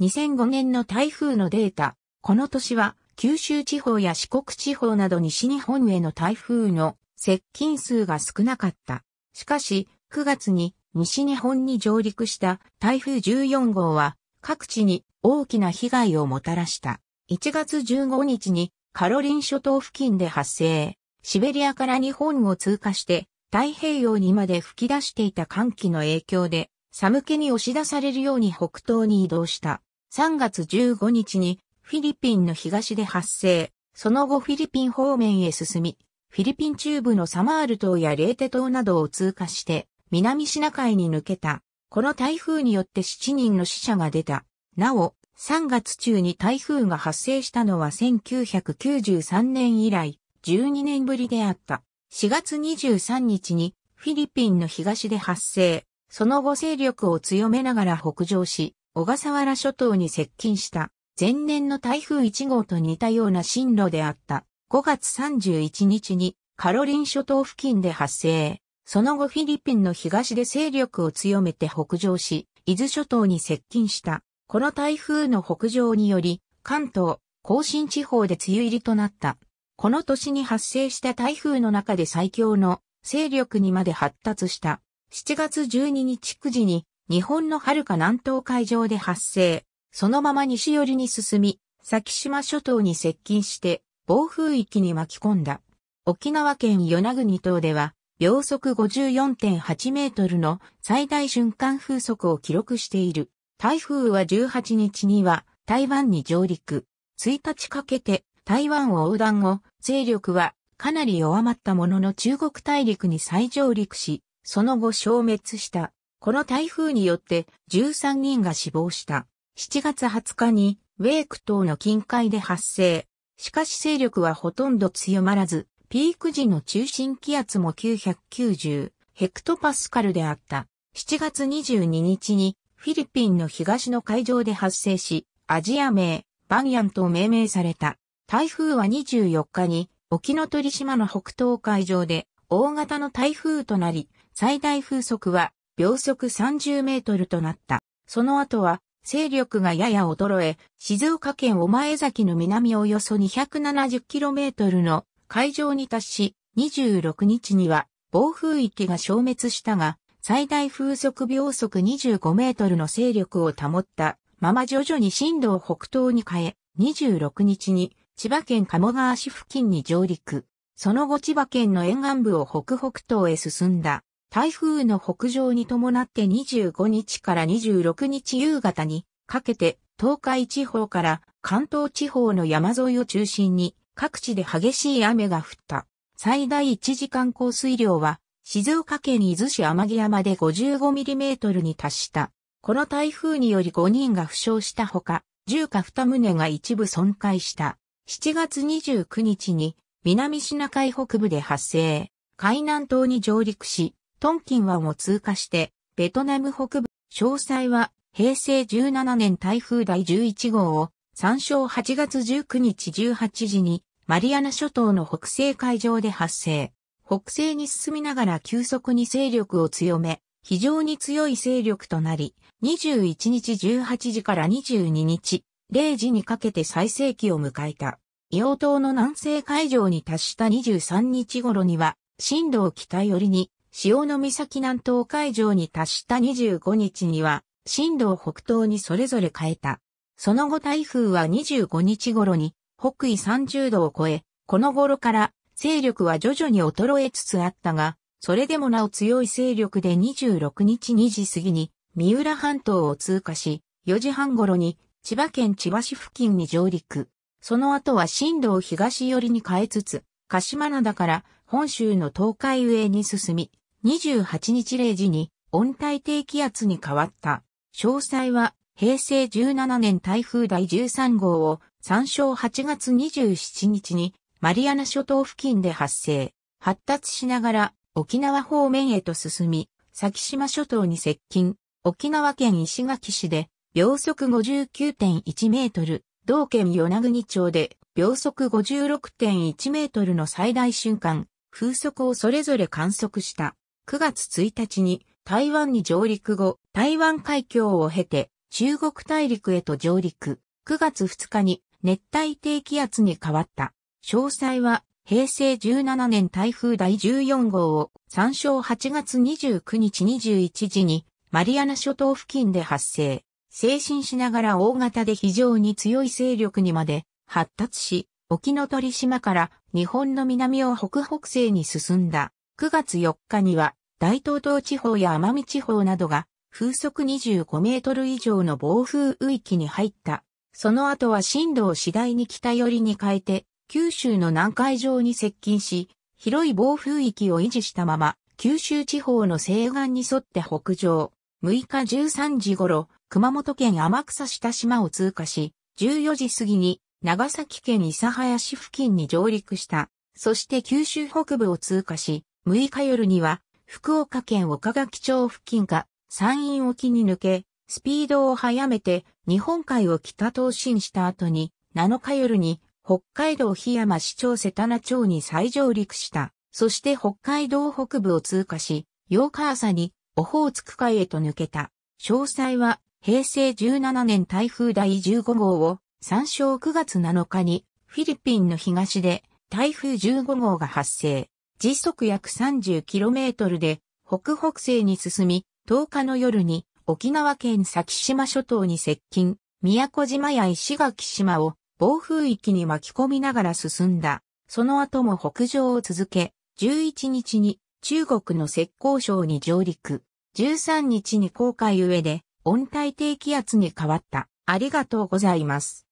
2005年の台風のデータ。この年は九州地方や四国地方など西日本への台風の接近数が少なかった。しかし、9月に西日本に上陸した台風14号は各地に大きな被害をもたらした。1月15日にカロリン諸島付近で発生。シベリアから日本を通過して太平洋にまで吹き出していた寒気の影響で寒気に押し出されるように北東に移動した。3月15日にフィリピンの東で発生、その後フィリピン方面へ進み、フィリピン中部のサマール島やレーテ島などを通過して、南シナ海に抜けた。この台風によって7人の死者が出た。なお、3月中に台風が発生したのは1993年以来、12年ぶりであった。4月23日にフィリピンの東で発生、その後勢力を強めながら北上し、小笠原諸島に接近した前年の台風1号と似たような進路であった5月31日にカロリン諸島付近で発生。その後フィリピンの東で勢力を強めて北上し、伊豆諸島に接近した。この台風の北上により、関東、甲信地方で梅雨入りとなった。この年に発生した台風の中で最強の勢力にまで発達した。7月12日9時に日本の遥か南東海上で発生、そのまま西寄りに進み、先島諸島に接近して、暴風域に巻き込んだ。沖縄県与那国島では、秒速54.8メートルの最大瞬間風速を記録している。台風は18日には台湾に上陸。1日かけて台湾を横断後、勢力はかなり弱まったものの中国大陸に再上陸し、その後消滅した。この台風によって13人が死亡した。7月20日にウェーク島の近海で発生。しかし勢力はほとんど強まらず、ピーク時の中心気圧も990ヘクトパスカルであった。7月22日にフィリピンの東の海上で発生し、アジア名、バンヤンと命名された。台風は24日に沖ノ鳥島の北東海上で大型の台風となり、最大風速は秒速30メートルとなった。その後は、勢力がやや衰え、静岡県御前崎の南およそ2 7 0トルの海上に達し、26日には暴風域が消滅したが、最大風速秒速25メートルの勢力を保ったまま徐々に震度を北東に変え、26日に千葉県鴨川市付近に上陸。その後千葉県の沿岸部を北北東へ進んだ。台風の北上に伴って25日から26日夕方にかけて東海地方から関東地方の山沿いを中心に各地で激しい雨が降った。最大1時間降水量は静岡県伊豆市天城山で5 5トルに達した。この台風により5人が負傷したほか、住家2棟が一部損壊した。7月29日に南シナ海北部で発生、海南島に上陸し、トンキン湾を通過して、ベトナム北部、詳細は平成17年台風第11号を参照8月19日18時にマリアナ諸島の北西海上で発生。北西に進みながら急速に勢力を強め、非常に強い勢力となり、21日18時から22日0時にかけて最盛期を迎えた。硫島の南西海上に達した23日頃には、震度を北寄りに潮の岬南東海上に達した25日には、震度を北東にそれぞれ変えた。その後台風は25日頃に北緯30度を超え、この頃から勢力は徐々に衰えつつあったが、それでもなお強い勢力で26日2時過ぎに三浦半島を通過し、4時半頃に千葉県千葉市付近に上陸。その後は震度を東寄りに変えつつ、鹿島灘から本州の東海上に進み、28日0時に温帯低気圧に変わった。詳細は平成17年台風第13号を参照8月27日にマリアナ諸島付近で発生、発達しながら沖縄方面へと進み、先島諸島に接近、沖縄県石垣市で秒速59.1メートル、同県与那国町で秒速56.1メートルの最大瞬間、風速をそれぞれ観測した。9月1日に台湾に上陸後、台湾海峡を経て中国大陸へと上陸。9月2日に熱帯低気圧に変わった。詳細は平成17年台風第14号を参照8月29日21時にマリアナ諸島付近で発生。精神しながら大型で非常に強い勢力にまで発達し、沖ノ鳥島から日本の南を北北西に進んだ。9月4日には大東島地方や奄美地方などが風速25メートル以上の暴風域に入った。その後は進路を次第に北寄りに変えて、九州の南海上に接近し、広い暴風域を維持したまま、九州地方の西岸に沿って北上。6日13時頃、熊本県天草下島を通過し、14時過ぎに長崎県諫早市付近に上陸した。そして九州北部を通過し、6日夜には、福岡県岡垣町付近か、山陰沖に抜け、スピードを速めて日本海を北東進した後に、7日夜に北海道檜山市長瀬棚町に再上陸した。そして北海道北部を通過し、8日朝にオホーツク海へと抜けた。詳細は平成17年台風第15号を参照9月7日にフィリピンの東で台風15号が発生。時速約 30km で北北西に進み、10日の夜に沖縄県先島諸島に接近、宮古島や石垣島を暴風域に巻き込みながら進んだ。その後も北上を続け、11日に中国の浙江省に上陸、13日に航海上で温帯低気圧に変わった。ありがとうございます。